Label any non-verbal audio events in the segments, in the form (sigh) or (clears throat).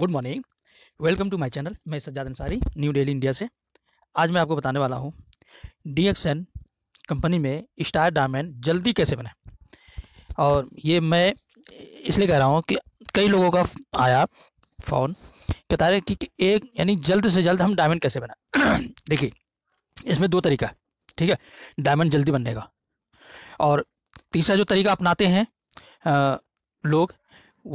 good morning welcome to my channel मैं Sajjad Ansari new Delhi India से आज मैं आपको बताने वाला हूँ एन कंपनी में स्टार डायमंड जल्दी कैसे बने और ये मैं इसलिए कह रहा हूँ कि कई लोगों का आया फ़ोन कहता रहे कि एक यानी जल्द से जल्द हम डायमंड कैसे बनाए (clears throat) देखिए इसमें दो तरीका है ठीक है डायमंड जल्दी बनने का और तीसरा जो तरीका अपनाते हैं आ, लोग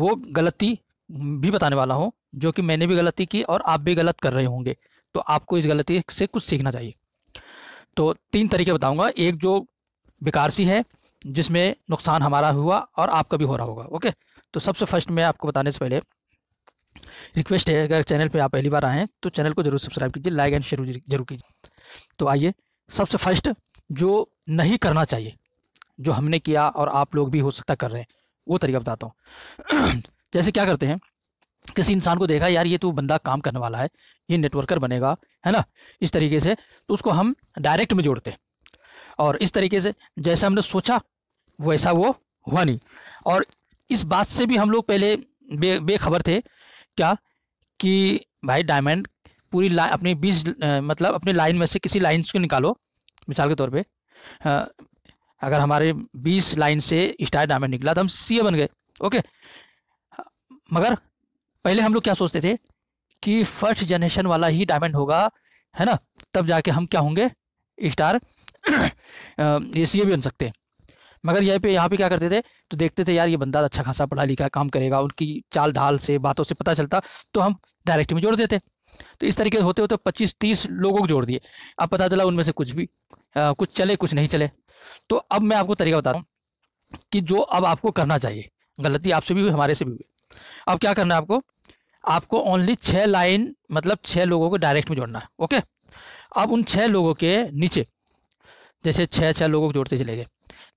वो गलती भी बताने वाला हूँ जो कि मैंने भी गलती की और आप भी गलत कर रहे होंगे तो आपको इस गलती से कुछ सीखना चाहिए तो तीन तरीके बताऊँगा एक जो बेकार सी है जिसमें नुकसान हमारा हुआ और आपका भी हो रहा होगा ओके तो सबसे फर्स्ट मैं आपको बताने से पहले रिक्वेस्ट है अगर चैनल पे आप पहली बार आएँ तो चैनल को जरूर सब्सक्राइब कीजिए लाइक एंड शेयर जरूर कीजिए तो आइए सबसे फर्स्ट जो नहीं करना चाहिए जो हमने किया और आप लोग भी हो सकता कर रहे हैं वो तरीका बताता हूँ जैसे क्या करते हैं किसी इंसान को देखा यार ये तो बंदा काम करने वाला है ये नेटवर्कर बनेगा है ना इस तरीके से तो उसको हम डायरेक्ट में जोड़ते और इस तरीके से जैसा हमने सोचा वैसा वो हुआ नहीं और इस बात से भी हम लोग पहले बे बेखबर थे क्या कि भाई डायमंड पूरी लाइन अपनी बीस मतलब अपने लाइन में से किसी लाइन को निकालो मिसाल के तौर पे अगर हमारे बीस लाइन से स्टार डायमंड निकला तो हम सी बन गए ओके मगर पहले हम लोग क्या सोचते थे कि फर्स्ट जनरेशन वाला ही डायमंड होगा है ना तब जाके हम क्या होंगे स्टार (clears throat) ये सी भी बन सकते हैं मगर यहाँ पे यहाँ पे क्या करते थे तो देखते थे यार ये बंदा अच्छा खासा पढ़ा लिखा काम करेगा उनकी चाल ढाल से बातों से पता चलता तो हम डायरेक्ट में जोड़ देते तो इस तरीके से होते होते पच्चीस तीस लोगों को जोड़ दिए अब पता चला उनमें से कुछ भी आ, कुछ चले कुछ नहीं चले तो अब मैं आपको तरीका बता रहा हूँ कि जो अब आपको करना चाहिए गलती आपसे भी हुई हमारे से भी हुई अब क्या करना है आपको आपको ओनली छः लाइन मतलब छः लोगों को डायरेक्ट में जोड़ना है ओके अब उन छः लोगों के नीचे जैसे छः छः लोगों को जोड़ते चले गए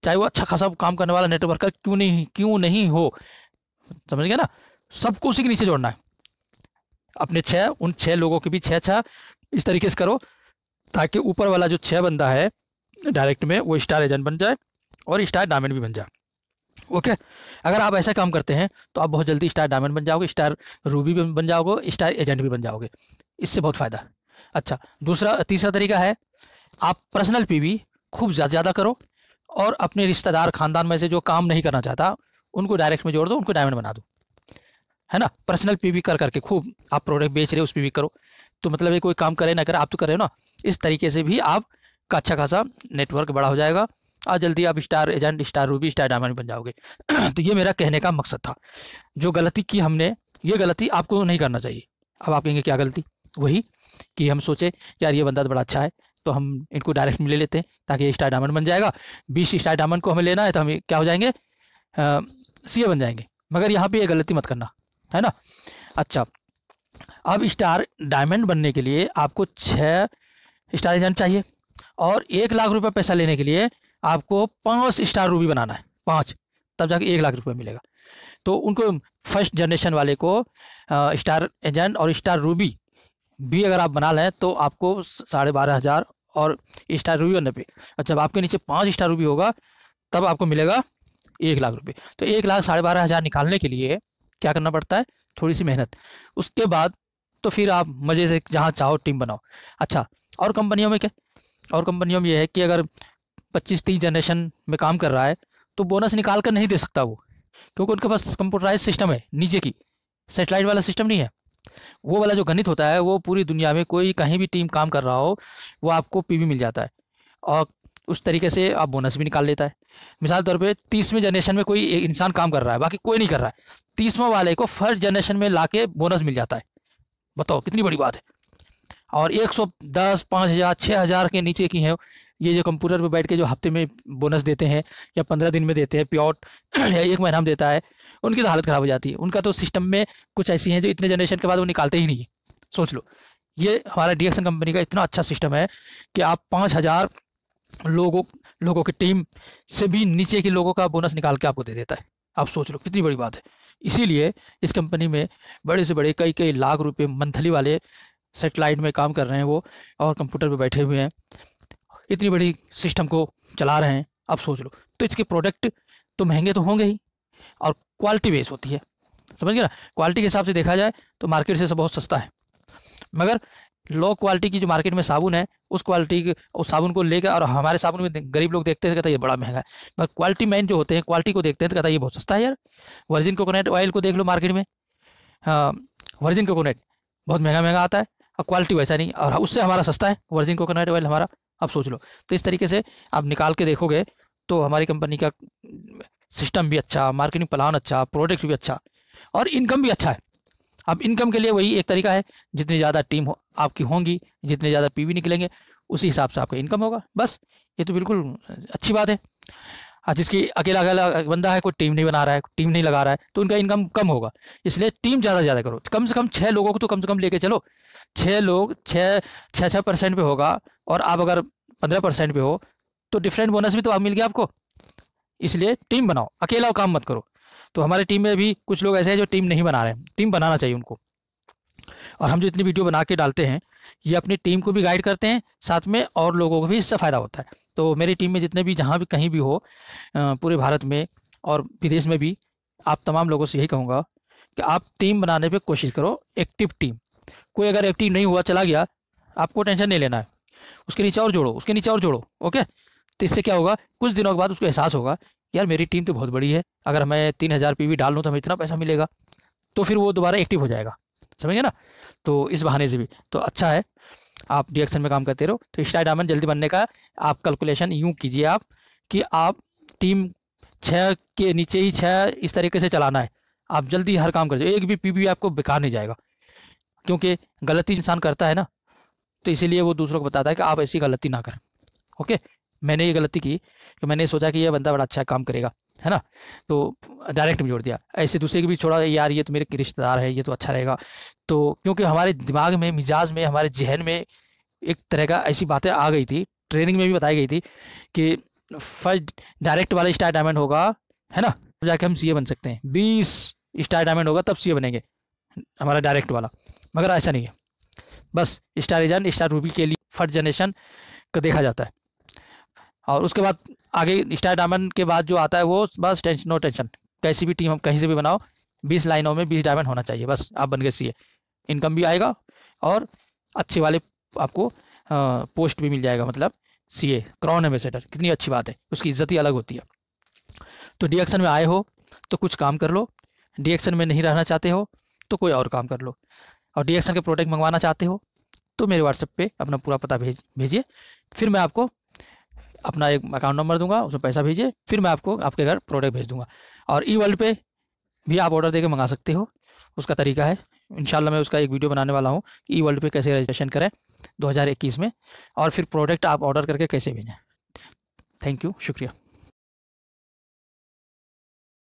चाहे वो अच्छा खासा काम करने वाला नेटवर्कर क्यों नहीं क्यों नहीं हो समझ गया ना सबको उसी के नीचे जोड़ना है अपने छः उन छः लोगों के भी छः छः इस तरीके से करो ताकि ऊपर वाला जो छः बंदा है डायरेक्ट में वो स्टार एजेंट बन जाए और स्टार डायमंड भी बन जाए ओके अगर आप ऐसा काम करते हैं तो आप बहुत जल्दी स्टार डायमंड बन जाओगे स्टार रूबी भी बन जाओगे स्टार एजेंट भी बन जाओगे इससे बहुत फ़ायदा अच्छा दूसरा तीसरा तरीका है आप पर्सनल पीवी खूब ज़्यादा ज़्यादा करो और अपने रिश्तेदार खानदान में से जो काम नहीं करना चाहता उनको डायरेक्ट में जोड़ दो उनको डायमंड बना दो है ना पर्सनल पीवी कर करके खूब आप प्रोडक्ट बेच रहे हो उस पीवी करो तो मतलब ये कोई काम करे ना करे आप तो करे ना इस तरीके से भी आपका अच्छा खासा नेटवर्क बड़ा हो जाएगा आज जल्दी आप star agent star ruby star diamond बन जाओगे (clears throat) तो ये मेरा कहने का मकसद था जो गलती की हमने ये गलती आपको नहीं करना चाहिए अब आप कहेंगे क्या गलती वही कि हम सोचे यार ये बंदा तो बड़ा अच्छा है तो हम इनको डायरेक्ट ले लेते हैं ताकि ये स्टार डायमंड बन जाएगा बीस स्टार डायमंड को हमें लेना है तो हम क्या हो जाएंगे सी बन जाएंगे मगर यहाँ पर यह गलती मत करना है ना अच्छा अब स्टार डायमंड बनने के लिए आपको छः स्टार एजेंट चाहिए और एक लाख रुपये पैसा लेने के लिए आपको पाँच स्टार रूबी बनाना है पाँच तब जाके एक लाख रुपये मिलेगा तो उनको फर्स्ट जनरेशन वाले को स्टार एजेंट और स्टार रूबी भी अगर आप बना लें तो आपको साढ़े बारह हज़ार और स्टार रूबी बनने नब्बे अच्छा जब आपके नीचे पाँच स्टार रूबी होगा तब आपको मिलेगा एक लाख रुपये तो एक लाख साढ़े बारह हज़ार निकालने के लिए क्या करना पड़ता है थोड़ी सी मेहनत उसके बाद तो फिर आप मज़े से जहाँ चाहो टीम बनाओ अच्छा और कंपनियों में क्या और कंपनियों में यह है कि अगर पच्चीस तीस जनरेशन में काम कर रहा है तो बोनस निकाल कर नहीं दे सकता वो क्योंकि उनके पास कंप्यूटराइज सिस्टम है नीचे की सेटेलाइट वाला सिस्टम नहीं है वो वाला जो गणित होता है वो पूरी दुनिया में कोई कहीं भी टीम काम कर रहा हो वो आपको पी मिल जाता है और उस तरीके से आप बोनस भी निकाल लेता है मिसाल तौर पर तीसवें जनरेशन में कोई इंसान काम कर रहा है बाकी कोई नहीं कर रहा है तीसवा वाले को फर्स्ट जनरेशन में ला के बोनस मिल जाता है बताओ कितनी बड़ी बात है और एक सौ दस पाँच हज़ार छः हज़ार के नीचे की हैं ये जो कंप्यूटर पे बैठ के जो हफ्ते में बोनस देते हैं या पंद्रह दिन में देते हैं प्योट (clears throat) या एक महीना में देता है उनकी तो हालत ख़राब हो जाती है उनका तो सिस्टम में कुछ ऐसी हैं जो इतने जनरेशन के बाद वो निकालते ही नहीं सोच लो ये हमारा डी कंपनी का इतना अच्छा सिस्टम है कि आप पाँच हज़ार लोगों लोगों की टीम से भी नीचे के लोगों का बोनस निकाल के आपको दे देता है आप सोच लो कितनी बड़ी बात है इसीलिए इस कंपनी में बड़े से बड़े कई कई लाख रुपए मंथली वाले सेटेलाइट में काम कर रहे हैं वो और कंप्यूटर पे बैठे हुए हैं इतनी बड़ी सिस्टम को चला रहे हैं अब सोच लो तो इसके प्रोडक्ट तो महंगे तो होंगे ही और क्वालिटी बेस होती है समझ गए ना क्वालिटी के हिसाब से देखा जाए तो मार्केट से सब बहुत सस्ता है मगर लो क्वालिटी की जो मार्केट में साबुन है उस क्वालिटी के उस साबुन को लेकर और हमारे साबुन में गरीब लोग देखते हैं तो कहता है ये बड़ा महंगा है मगर क्वालिटी मैन जो होते हैं क्वालिटी को देखते हैं तो कहता है ये बहुत सस्ता है यार वर्जिन कोकोनट ऑयल को देख लो मार्केट में वर्जिन हाँ, कोकोनट बहुत महंगा महंगा आता है और क्वालिटी वैसा नहीं और उससे हमारा सस्ता है वर्जिन कोकोनट ऑयल हमारा अब सोच लो तो इस तरीके से आप निकाल के देखोगे तो हमारी कंपनी का सिस्टम भी अच्छा मार्केटिंग प्लान अच्छा प्रोडक्ट भी अच्छा और इनकम भी अच्छा है अब इनकम के लिए वही एक तरीका है जितनी ज़्यादा टीम हो, आपकी होंगी जितने ज़्यादा पीवी निकलेंगे उसी हिसाब से आपका इनकम होगा बस ये तो बिल्कुल अच्छी बात है हाँ, जिसकी अकेला अकेला बंदा है कोई टीम नहीं बना रहा है टीम नहीं लगा रहा है तो उनका इनकम कम होगा इसलिए टीम ज़्यादा ज़्यादा करो कम से कम छः लोगों को तो कम से कम लेके चलो छः लोग छः छः छः परसेंट पर होगा और आप अगर पंद्रह परसेंट पर हो तो डिफरेंट बोनस भी तो आप मिल गया आपको इसलिए टीम बनाओ अकेला काम मत करो तो हमारे टीम में भी कुछ लोग ऐसे हैं जो टीम नहीं बना रहे हैं टीम बनाना चाहिए उनको और हम जो इतनी वीडियो बना के डालते हैं ये अपनी टीम को भी गाइड करते हैं साथ में और लोगों को भी इससे फ़ायदा होता है तो मेरी टीम में जितने भी जहाँ भी कहीं भी हो पूरे भारत में और विदेश में भी आप तमाम लोगों से यही कहूँगा कि आप टीम बनाने पर कोशिश करो एक्टिव टीम कोई अगर एक्टिव नहीं हुआ चला गया आपको टेंशन नहीं लेना है उसके नीचे और जोड़ो उसके नीचे और जोड़ो ओके तो इससे क्या होगा कुछ दिनों के बाद उसको एहसास होगा यार मेरी टीम तो बहुत बड़ी है अगर मैं तीन हज़ार पी डाल लूँ तो हमें इतना पैसा मिलेगा तो फिर वो दोबारा एक्टिव हो जाएगा समझे ना तो इस बहाने से भी तो अच्छा है आप रिएक्शन में काम करते रहो तो स्टाइड डायमंड जल्दी बनने का आप कैलकुलेशन यूँ कीजिए आप कि आप टीम छः के नीचे ही छः इस तरीके से चलाना है आप जल्दी हर काम कर दो एक भी भी आपको बेकार नहीं जाएगा क्योंकि गलती इंसान करता है ना तो इसीलिए वो दूसरों को बताता है कि आप ऐसी गलती ना करें ओके मैंने ये गलती की कि मैंने सोचा कि यह बंदा बड़ा अच्छा काम करेगा है ना तो डायरेक्ट में जोड़ दिया ऐसे दूसरे के भी छोड़ा यार ये तो मेरे रिश्तेदार है ये तो अच्छा रहेगा तो क्योंकि हमारे दिमाग में मिजाज में हमारे जहन में एक तरह का ऐसी बातें आ गई थी ट्रेनिंग में भी बताई गई थी कि फर्स्ट डायरेक्ट वाला स्टार डायमंड होगा है ना तो जाके हम सी बन सकते हैं बीस स्टार डायमंड होगा तब सी बनेंगे हमारा डायरेक्ट वाला मगर ऐसा नहीं है बस स्टार एजन स्टार रूबी के लिए फर्स्ट जनरेशन का देखा जाता है और उसके बाद आगे स्टार डायमंड के बाद जो आता है वो बस टेंशन नो टेंशन कैसी भी टीम हम कहीं से भी बनाओ बीस लाइनों में बीस डायमंड होना चाहिए बस आप बन गए सी इनकम भी आएगा और अच्छे वाले आपको आ, पोस्ट भी मिल जाएगा मतलब सी ए क्राउन एम्बेसडर कितनी अच्छी बात है उसकी इज्जत ही अलग होती है तो डी एक्शन में आए हो तो कुछ काम कर लो डी एक्शन में नहीं रहना चाहते हो तो कोई और काम कर लो और डी एक्शन के प्रोडक्ट मंगवाना चाहते हो तो मेरे व्हाट्सएप पे अपना पूरा पता भेज भेजिए फिर मैं आपको अपना एक अकाउंट नंबर दूंगा उसमें पैसा भेजिए फिर मैं आपको आपके घर प्रोडक्ट भेज दूंगा और ई वर्ल्ड पे भी आप ऑर्डर देके मंगा सकते हो उसका तरीका है इंशाल्लाह मैं उसका एक वीडियो बनाने वाला हूँ ई वर्ल्ड पे कैसे रजिस्ट्रेशन करें 2021 में और फिर प्रोडक्ट आप ऑर्डर करके कैसे भेजें थैंक यू शुक्रिया